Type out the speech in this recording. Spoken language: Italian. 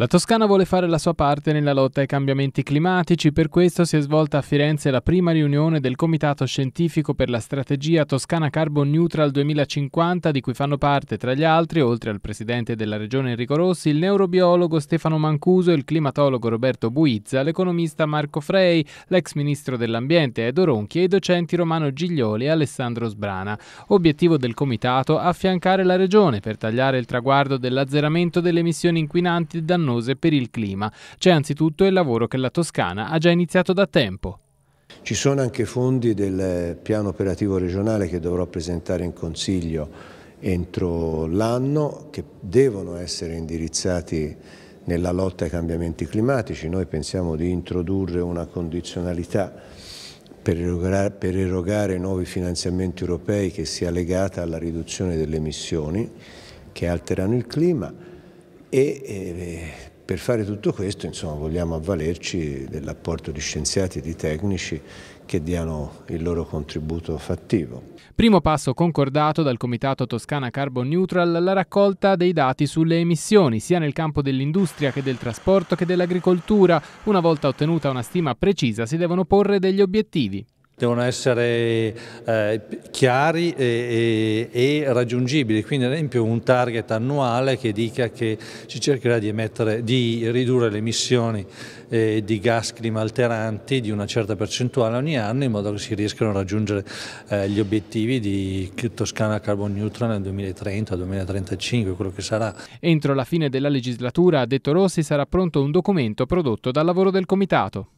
La Toscana vuole fare la sua parte nella lotta ai cambiamenti climatici, per questo si è svolta a Firenze la prima riunione del Comitato Scientifico per la Strategia Toscana Carbon Neutral 2050, di cui fanno parte, tra gli altri, oltre al presidente della regione Enrico Rossi, il neurobiologo Stefano Mancuso, il climatologo Roberto Buizza, l'economista Marco Frey, l'ex ministro dell'Ambiente Edo Ronchi e i docenti Romano Giglioli e Alessandro Sbrana. Obiettivo del Comitato affiancare la regione per tagliare il traguardo dell'azzeramento delle emissioni inquinanti dannose dannose per il clima. C'è anzitutto il lavoro che la Toscana ha già iniziato da tempo. Ci sono anche fondi del piano operativo regionale che dovrò presentare in Consiglio entro l'anno che devono essere indirizzati nella lotta ai cambiamenti climatici. Noi pensiamo di introdurre una condizionalità per erogare, per erogare nuovi finanziamenti europei che sia legata alla riduzione delle emissioni che alterano il clima e eh, per fare tutto questo insomma, vogliamo avvalerci dell'apporto di scienziati e di tecnici che diano il loro contributo fattivo. Primo passo concordato dal Comitato Toscana Carbon Neutral la raccolta dei dati sulle emissioni sia nel campo dell'industria che del trasporto che dell'agricoltura. Una volta ottenuta una stima precisa si devono porre degli obiettivi devono essere eh, chiari e, e, e, raggiungibili, quindi ad esempio un target annuale che dica che si cercherà di, emettere, di ridurre le emissioni eh, di gas climalteranti di una certa percentuale ogni anno in modo che si riescano a raggiungere eh, gli obiettivi di Toscana Carbon Neutral nel 2030-2035, quello che sarà. Entro la fine della legislatura, ha detto Rossi, sarà pronto un documento prodotto dal lavoro del Comitato.